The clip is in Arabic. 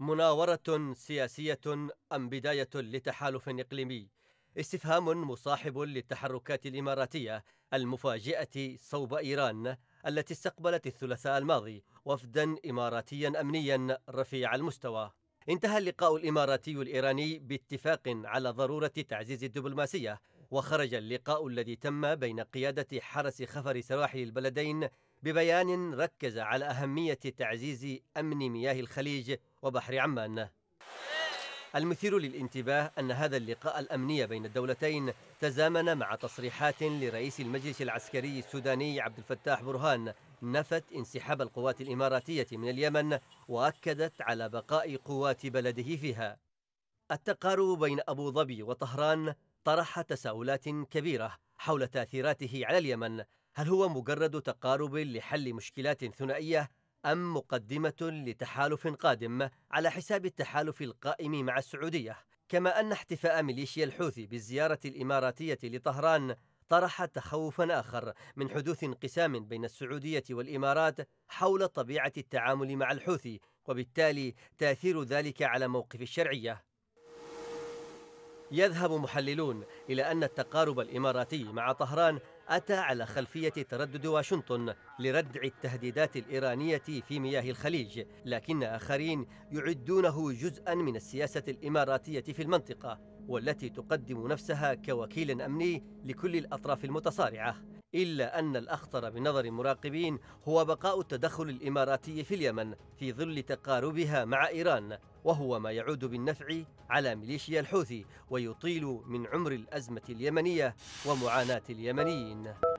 مناورة سياسية أم بداية لتحالف إقليمي؟ استفهام مصاحب للتحركات الإماراتية المفاجئة صوب إيران التي استقبلت الثلاثاء الماضي وفدا إماراتيا أمنيا رفيع المستوى انتهى اللقاء الإماراتي الإيراني باتفاق على ضرورة تعزيز الدبلوماسية وخرج اللقاء الذي تم بين قيادة حرس خفر سواحل البلدين ببيان ركز على أهمية تعزيز أمن مياه الخليج وبحر عمان المثير للانتباه أن هذا اللقاء الأمني بين الدولتين تزامن مع تصريحات لرئيس المجلس العسكري السوداني عبد الفتاح برهان نفت انسحاب القوات الإماراتية من اليمن وأكدت على بقاء قوات بلده فيها التقارب بين أبو ظبي وطهران طرح تساؤلات كبيرة حول تأثيراته على اليمن هل هو مجرد تقارب لحل مشكلات ثنائية أم مقدمة لتحالف قادم على حساب التحالف القائم مع السعودية؟ كما أن احتفاء ميليشيا الحوثي بالزيارة الإماراتية لطهران طرح تخوفا آخر من حدوث انقسام بين السعودية والإمارات حول طبيعة التعامل مع الحوثي وبالتالي تأثير ذلك على موقف الشرعية يذهب محللون إلى أن التقارب الإماراتي مع طهران أتى على خلفية تردد واشنطن لردع التهديدات الإيرانية في مياه الخليج لكن آخرين يعدونه جزءا من السياسة الإماراتية في المنطقة والتي تقدم نفسها كوكيل أمني لكل الأطراف المتصارعة إلا أن الأخطر بنظر المراقبين هو بقاء التدخل الإماراتي في اليمن في ظل تقاربها مع إيران وهو ما يعود بالنفع على ميليشيا الحوثي ويطيل من عمر الأزمة اليمنية ومعاناة اليمنيين